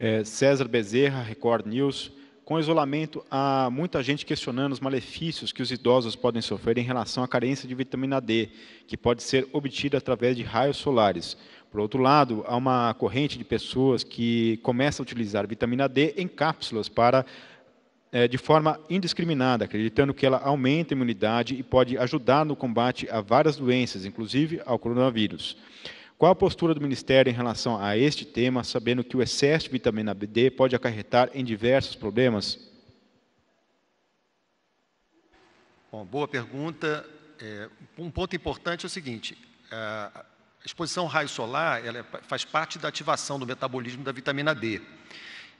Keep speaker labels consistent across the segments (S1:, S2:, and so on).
S1: é, César Bezerra, Record News. Com isolamento, há muita gente questionando os malefícios que os idosos podem sofrer em relação à carência de vitamina D, que pode ser obtida através de raios solares. Por outro lado, há uma corrente de pessoas que começa a utilizar vitamina D em cápsulas para é, de forma indiscriminada, acreditando que ela aumenta a imunidade e pode ajudar no combate a várias doenças, inclusive ao coronavírus. Qual a postura do Ministério em relação a este tema, sabendo que o excesso de vitamina D pode acarretar em diversos problemas?
S2: Bom, boa pergunta. É, um ponto importante é o seguinte: a exposição raio solar ela é, faz parte da ativação do metabolismo da vitamina D.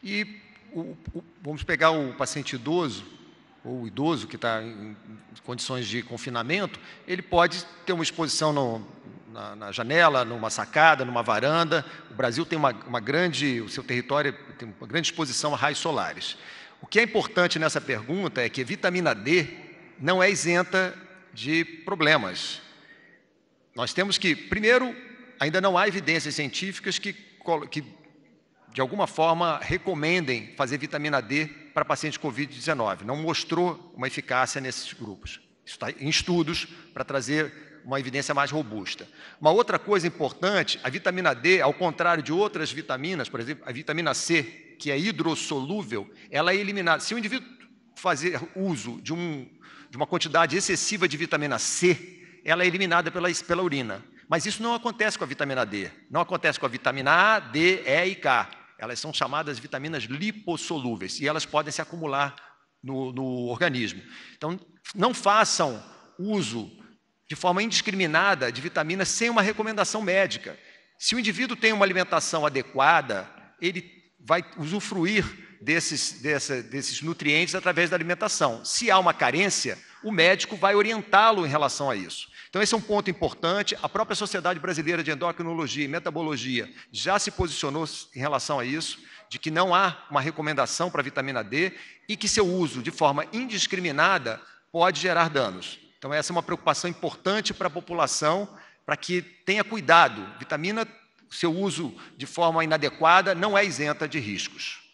S2: E o, o, vamos pegar o paciente idoso, ou idoso que está em condições de confinamento, ele pode ter uma exposição no, na, na, janela, numa sacada, numa varanda. O Brasil tem uma, uma grande, o seu território tem uma grande exposição a raios solares. O que é importante nessa pergunta é que a vitamina D não é isenta de problemas. Nós temos que, primeiro, ainda não há evidências científicas que, que de alguma forma, recomendem fazer vitamina D para pacientes Covid-19. Não mostrou uma eficácia nesses grupos. Isso está em estudos para trazer uma evidência mais robusta. Uma outra coisa importante, a vitamina D, ao contrário de outras vitaminas, por exemplo, a vitamina C, que é hidrossolúvel, ela é eliminada. Se o indivíduo fazer uso de, um, de uma quantidade excessiva de vitamina C, ela é eliminada pela, pela urina. Mas isso não acontece com a vitamina D, não acontece com a vitamina A, D, E e K. Elas são chamadas vitaminas lipossolúveis e elas podem se acumular no, no organismo. Então, não façam uso de forma indiscriminada de vitaminas sem uma recomendação médica. Se o indivíduo tem uma alimentação adequada, ele vai usufruir desses, dessa, desses nutrientes através da alimentação. Se há uma carência, o médico vai orientá-lo em relação a isso. Então, esse é um ponto importante. A própria Sociedade Brasileira de Endocrinologia e Metabologia já se posicionou em relação a isso, de que não há uma recomendação para a vitamina D e que seu uso de forma indiscriminada pode gerar danos. Então, essa é uma preocupação importante para a população, para que tenha cuidado. Vitamina, seu uso de forma inadequada, não é isenta de riscos.